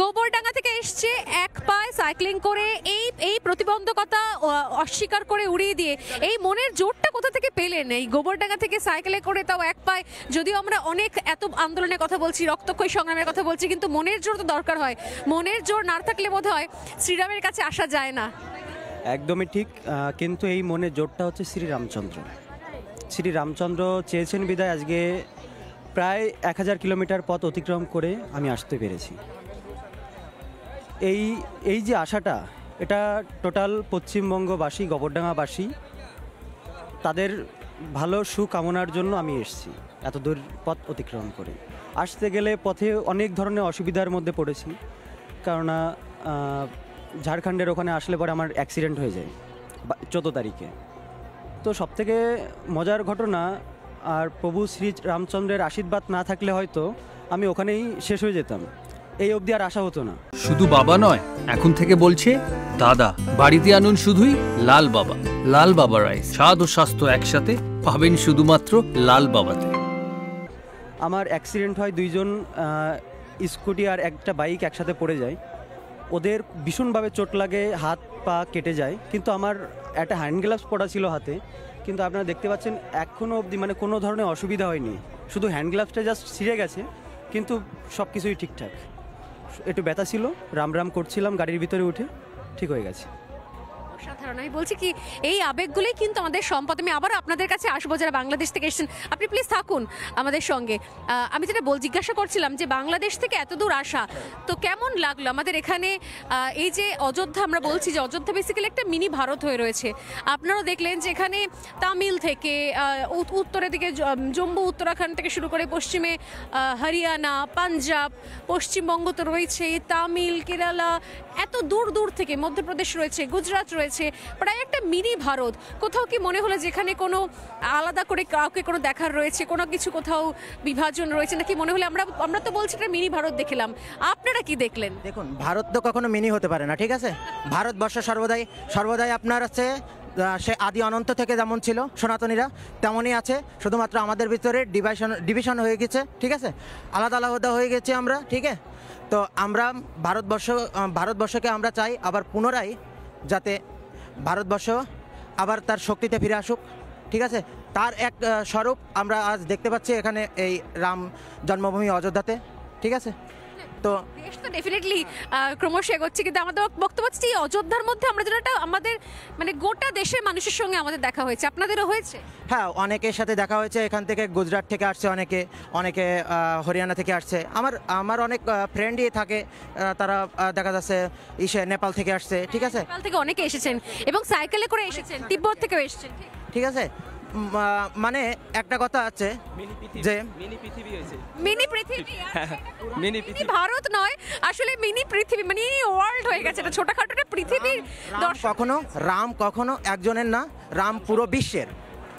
গোবরডাঙ্গা থেকে এসছে এক পায়ে সাইক্লিং করে এই এই প্রতিবন্ধকতা অস্বীকার করে উড়িয়ে দিয়ে এই মনের জোরটা কোথা থেকে পেলেন এই গোবরডাঙ্গা থেকে সাইকেলে করে তাও এক পায়ে যদিও আমরা অনেক এত আন্দোলনের কথা বলছি রক্তক্ষয়ী সংগ্রামের কথা বলছি কিন্তু মনের জোর তো দরকার হয় মনের জোর না থাকলে বোধ হয় শ্রীরামের কাছে আসা যায় না একদমই ঠিক কিন্তু এই মনের জোরটা হচ্ছে শ্রীরামচন্দ্র শ্রী রামচন্দ্র চেয়েছেন বিদায় আজকে প্রায় এক হাজার কিলোমিটার পথ অতিক্রম করে আমি আসতে পেরেছি এই এই যে আশাটা এটা টোটাল পশ্চিমবঙ্গবাসী গোবরডাঙ্গাবাসী তাদের ভালো সুকামনার জন্য আমি এসেছি এত দূর পথ অতিক্রম করে আসতে গেলে পথে অনেক ধরনের অসুবিধার মধ্যে পড়েছি কেননা ঝাড়খণ্ডের ওখানে আসলে পরে আমার অ্যাক্সিডেন্ট হয়ে যায় চোদ্দো তারিখে তো সবথেকে মজার ঘটনা আর প্রভু শ্রী রামচন্দ্রের আশীর্বাদ না থাকলে হয়তো আমি ওখানেই শেষ হয়ে যেতাম এই অবধি আর আশা হতো না শুধু বাবা নয় এখন থেকে বলছে দাদা বাড়িতে আনুন শুধুই লাল বাবা লাল বাবা রাইস স্বাদ ও স্বাস্থ্য একসাথে পাবেন শুধুমাত্র লাল বাবাতে আমার অ্যাক্সিডেন্ট হয় দুইজন স্কুটি আর একটা বাইক একসাথে পড়ে যায় ওদের ভীষণভাবে চোট লাগে হাত পা কেটে যায় কিন্তু আমার একটা হ্যান্ড গ্লাভস পড়া ছিল হাতে কিন্তু আপনারা দেখতে পাচ্ছেন এখনও অবধি মানে কোনো ধরনের অসুবিধা হয়নি শুধু হ্যান্ড গ্লাভসটা জাস্ট ছিঁড়ে গেছে কিন্তু সব কিছুই ঠিকঠাক একটু ব্যথা ছিল রাম রাম করছিলাম গাড়ির ভিতরে উঠে ঠিক হয়ে গেছে অসাধারণ আমি বলছি কি এই আবেগগুলোই কিন্তু আমাদের সম্পদ আমি আবার আপনাদের কাছে আসবো যারা বাংলাদেশ থেকে এসেছেন আপনি প্লিজ থাকুন আমাদের সঙ্গে আমি যেটা বল জিজ্ঞাসা করছিলাম যে বাংলাদেশ থেকে এত দূর আসা তো কেমন লাগলো আমাদের এখানে এই যে অযোধ্যা আমরা বলছি যে অযোধ্যা বেসিক্যালি একটা মিনি ভারত হয়ে রয়েছে আপনারা দেখলেন যে এখানে তামিল থেকে উত্তরের দিকে জম্মু উত্তরাখণ্ড থেকে শুরু করে পশ্চিমে হরিয়ানা পাঞ্জাব পশ্চিমবঙ্গ তো রয়েছে তামিল কেরালা এত দূর দূর থেকে মধ্যপ্রদেশ রয়েছে গুজরাট রয়েছে রয়েছে প্রায় একটা মিনি ভারত কোথাও কি মনে হলো যেখানে কোনো আলাদা করে কাউকে কোনো দেখার রয়েছে কোনো কিছু কোথাও বিভাজন রয়েছে নাকি মনে হলে আমরা আমরা তো বলছি একটা মিনি ভারত দেখলাম আপনারা কি দেখলেন দেখুন ভারত তো কখনো মিনি হতে পারে না ঠিক আছে ভারতবর্ষ সর্বদাই সর্বদাই আপনার আছে সে আদি অনন্ত থেকে যেমন ছিল সনাতনীরা তেমনই আছে শুধুমাত্র আমাদের ভিতরে ডিভাইশন ডিভিশন হয়ে গেছে ঠিক আছে আলাদা আলাদা হয়ে গেছে আমরা ঠিক আছে তো আমরা ভারতবর্ষ ভারতবর্ষকে আমরা চাই আবার পুনরায় যাতে ভারতবর্ষ আবার তার শক্তিতে ফিরে আসুক ঠিক আছে তার এক স্বরূপ আমরা আজ দেখতে পাচ্ছি এখানে এই রাম জন্মভূমি অযোধ্যাতে ঠিক আছে তো ডেফিনেটলি ক্রমশ এগোচ্ছে কিন্তু আমাদের বক্তব্য হচ্ছে যে অযোধ্যার মধ্যে আমরা যেটা আমাদের মানে গোটা দেশের মানুষের সঙ্গে আমাদের দেখা হয়েছে আপনাদেরও হয়েছে হ্যাঁ অনেকের সাথে দেখা হয়েছে এখান থেকে গুজরাট থেকে আসছে অনেকে অনেকে হরিয়ানা থেকে আসছে আমার আমার অনেক ফ্রেন্ডই থাকে তারা দেখা যাচ্ছে ইসে নেপাল থেকে আসছে ঠিক আছে নেপাল থেকে অনেকে এসেছেন এবং সাইকেলে করে এসেছেন তিব্বত থেকে এসেছেন ঠিক আছে মানে একটা কথা আছে যে মিনি পৃথিবী হয়েছে মিনি পৃথিবী হ্যাঁ। আচ্ছা, মিনি পৃথিবী ভারত নয় আসলে মিনি পৃথিবী মানে ওয়ার্ল্ড হয়ে গেছে এটা ছোটখাটো একটা পৃথিবী কখনো রাম কখনো একজনের না রাম পুরো বিশ্বের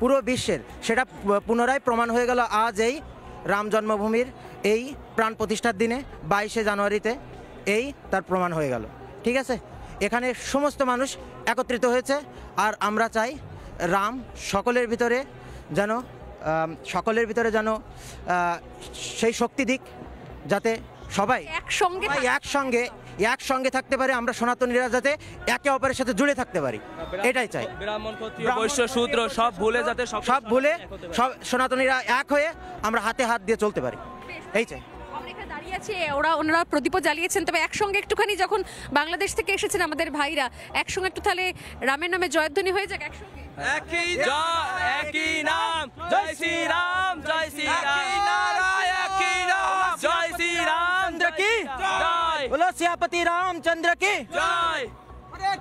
পুরো বিশ্বের সেটা পুনরায় প্রমাণ হয়ে গেল আজ এই রাম জন্মভূমির এই প্রাণ প্রতিষ্ঠার দিনে বাইশে জানুয়ারিতে এই তার প্রমাণ হয়ে গেল ঠিক আছে এখানে সমস্ত মানুষ একত্রিত হয়েছে আর আমরা চাই রাম সকলের ভিতরে যেন সকলের ভিতরে যেন সেই শক্তি দিক যাতে সবাই একসঙ্গে একসঙ্গে একসঙ্গে থাকতে পারে আমরা সনাতনীরা যাতে একে অপরের সাথে জুড়ে থাকতে পারি এটাই চাই বৈশ্য সূত্র সব ভুলে যাতে সব ভুলে সব সনাতনীরা এক হয়ে আমরা হাতে হাত দিয়ে চলতে পারি এই চাই জ্বালিয়েছে ওরা ওনারা প্রদীপও জ্বালিয়েছেন তবে একসঙ্গে একটুখানি যখন বাংলাদেশ থেকে এসেছেন আমাদের ভাইরা একসঙ্গে একটু তাহলে রামের নামে জয়ধ্বনি হয়ে যাক একসঙ্গে একই জয় জয় জয় জয় কি জয় বলো শ্যাপতি রামচন্দ্র কি জয়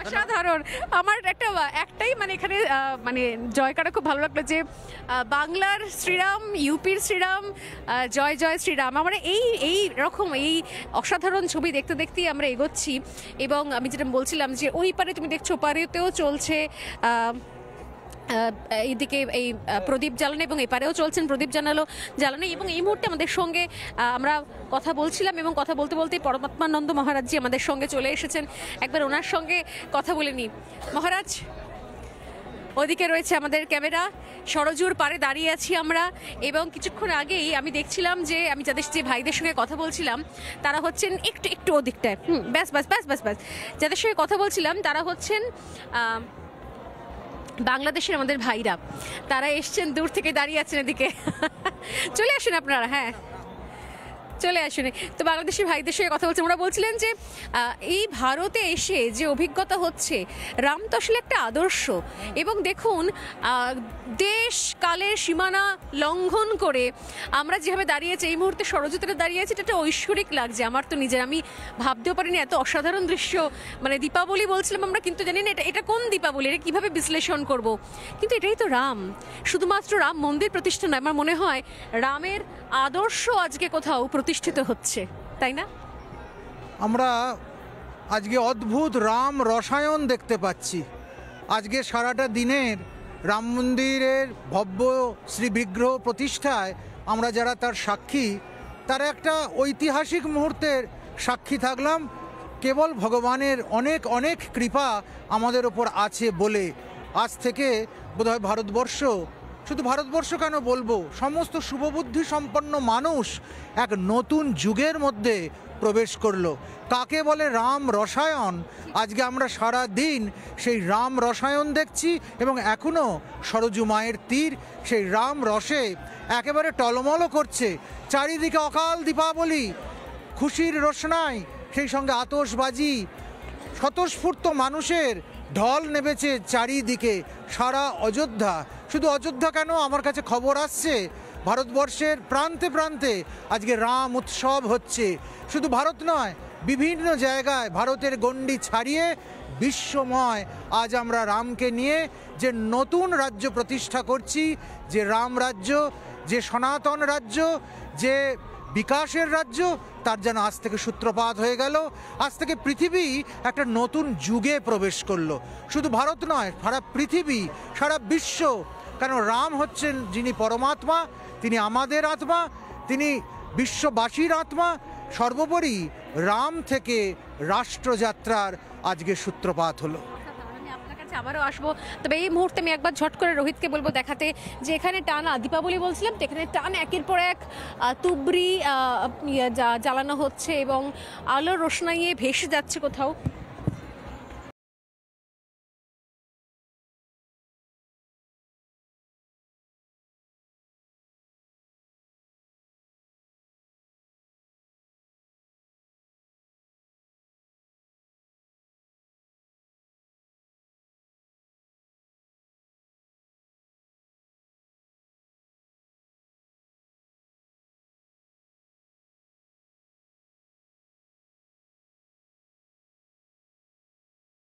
অসাধারণ আমার একটা একটাই মানে এখানে মানে জয় করা খুব ভালো লাগলো যে বাংলার শ্রীরাম ইউপির শ্রীরাম জয় জয় শ্রীরাম আমরা মানে এই এই রকম এই অসাধারণ ছবি দেখতে দেখতেই আমরা এগোচ্ছি এবং আমি যেটা বলছিলাম যে ওই পারে তুমি দেখছো পারেতেও চলছে এদিকে এই প্রদীপ জ্বালানো এবং এপারেও চলছেন প্রদীপ জানালো জ্বালানো এবং এই মুহূর্তে আমাদের সঙ্গে আমরা কথা বলছিলাম এবং কথা বলতে বলতে পরমাত্মানন্দ মহারাজজি আমাদের সঙ্গে চলে এসেছেন একবার ওনার সঙ্গে কথা বলে নিই মহারাজ ওদিকে রয়েছে আমাদের ক্যামেরা সরজুর পারে দাঁড়িয়ে আছি আমরা এবং কিছুক্ষণ আগেই আমি দেখছিলাম যে আমি যাদের যে ভাইদের সঙ্গে কথা বলছিলাম তারা হচ্ছেন একটু একটু ওদিকটায় হুম ব্যাস ব্যাস ব্যাস ব্যাস ব্যাস যাদের সঙ্গে কথা বলছিলাম তারা হচ্ছেন বাংলাদেশের আমাদের ভাইরা তারা এসছেন দূর থেকে দাঁড়িয়ে আছেন এদিকে চলে আসুন আপনারা হ্যাঁ চলে আসুন তো বাংলাদেশের ভাইদের সঙ্গে কথা বলছেন ওরা বলছিলেন যে এই ভারতে এসে যে অভিজ্ঞতা হচ্ছে রাম তো আসলে একটা আদর্শ এবং দেখুন দেশ কালের সীমানা লঙ্ঘন করে আমরা যেভাবে দাঁড়িয়েছি এই মুহূর্তে সরজতরে দাঁড়িয়েছি এটা একটা ঐশ্বরিক লাগছে আমার তো নিজের আমি ভাবতেও পারিনি এত অসাধারণ দৃশ্য মানে দীপাবলি বলছিলাম আমরা কিন্তু জানি না এটা এটা কোন দীপাবলি এটা কীভাবে বিশ্লেষণ করব কিন্তু এটাই তো রাম শুধুমাত্র রাম মন্দির প্রতিষ্ঠা নয় আমার মনে হয় রামের আদর্শ আজকে কোথাও প্রতিষ্ঠিত হচ্ছে তাই না আমরা আজকে অদ্ভুত রাম রসায়ন দেখতে পাচ্ছি আজকে সারাটা দিনের রাম মন্দিরের ভব্য শ্রী বিগ্রহ প্রতিষ্ঠায় আমরা যারা তার সাক্ষী তারা একটা ঐতিহাসিক মুহূর্তের সাক্ষী থাকলাম কেবল ভগবানের অনেক অনেক কৃপা আমাদের ওপর আছে বলে আজ থেকে বোধহয় ভারতবর্ষ শুধু ভারতবর্ষ কেন বলবো সমস্ত শুভবুদ্ধি সম্পন্ন মানুষ এক নতুন যুগের মধ্যে প্রবেশ করলো কাকে বলে রাম রসায়ন আজকে আমরা সারা দিন সেই রাম রসায়ন দেখছি এবং এখনও সরজু মায়ের তীর সেই রাম রসে একেবারে টলমলও করছে চারিদিকে অকাল দীপাবলি খুশির রোশনায় সেই সঙ্গে আতসবাজি স্বতঃস্ফূর্ত মানুষের ঢল নেমেছে চারিদিকে সারা অযোধ্যা শুধু অযোধ্যা কেন আমার কাছে খবর আসছে ভারতবর্ষের প্রান্তে প্রান্তে আজকে রাম উৎসব হচ্ছে শুধু ভারত নয় বিভিন্ন জায়গায় ভারতের গণ্ডি ছাড়িয়ে বিশ্বময় আজ আমরা রামকে নিয়ে যে নতুন রাজ্য প্রতিষ্ঠা করছি যে রাম রাজ্য যে সনাতন রাজ্য যে বিকাশের রাজ্য তার যেন আজ থেকে সূত্রপাত হয়ে গেল আজ থেকে পৃথিবী একটা নতুন যুগে প্রবেশ করলো শুধু ভারত নয় সারা পৃথিবী সারা বিশ্ব কেন রাম হচ্ছেন যিনি পরমাত্মা তিনি আমাদের আত্মা তিনি বিশ্ববাসীর আত্মা সর্বোপরি রাম থেকে রাষ্ট্রযাত্রার আজকে সূত্রপাত হলো আবারও আসবো তবে এই মুহূর্তে আমি একবার ঝট করে রোহিতকে বলবো দেখাতে যে এখানে টান দীপাবলি বলছিলাম তো এখানে টান একের পর এক তুবড়ি ইয়ে জ্বালানো হচ্ছে এবং আলো রোশনাইয়ে ভেসে যাচ্ছে কোথাও